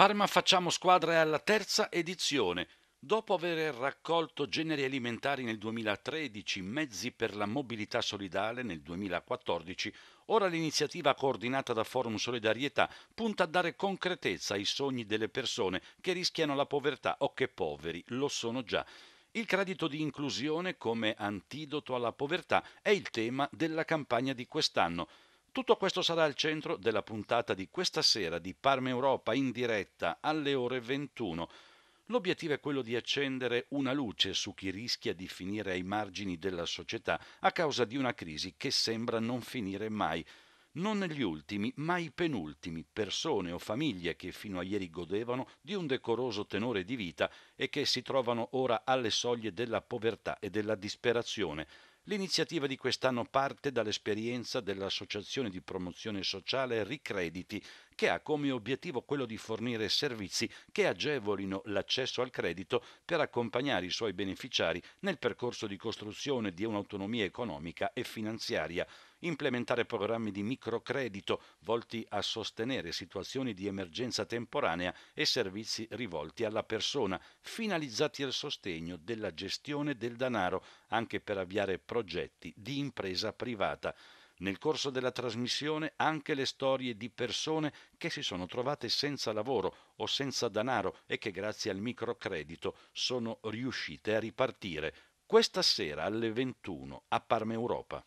Parma facciamo squadra è alla terza edizione. Dopo aver raccolto generi alimentari nel 2013, mezzi per la mobilità solidale nel 2014, ora l'iniziativa coordinata da Forum Solidarietà punta a dare concretezza ai sogni delle persone che rischiano la povertà o che poveri lo sono già. Il credito di inclusione come antidoto alla povertà è il tema della campagna di quest'anno. Tutto questo sarà al centro della puntata di questa sera di Parma Europa in diretta alle ore 21. L'obiettivo è quello di accendere una luce su chi rischia di finire ai margini della società a causa di una crisi che sembra non finire mai. Non gli ultimi, ma i penultimi, persone o famiglie che fino a ieri godevano di un decoroso tenore di vita e che si trovano ora alle soglie della povertà e della disperazione L'iniziativa di quest'anno parte dall'esperienza dell'associazione di promozione sociale Ricrediti che ha come obiettivo quello di fornire servizi che agevolino l'accesso al credito per accompagnare i suoi beneficiari nel percorso di costruzione di un'autonomia economica e finanziaria implementare programmi di microcredito volti a sostenere situazioni di emergenza temporanea e servizi rivolti alla persona, finalizzati al sostegno della gestione del denaro, anche per avviare progetti di impresa privata nel corso della trasmissione anche le storie di persone che si sono trovate senza lavoro o senza danaro e che grazie al microcredito sono riuscite a ripartire. Questa sera alle 21 a Parma Europa.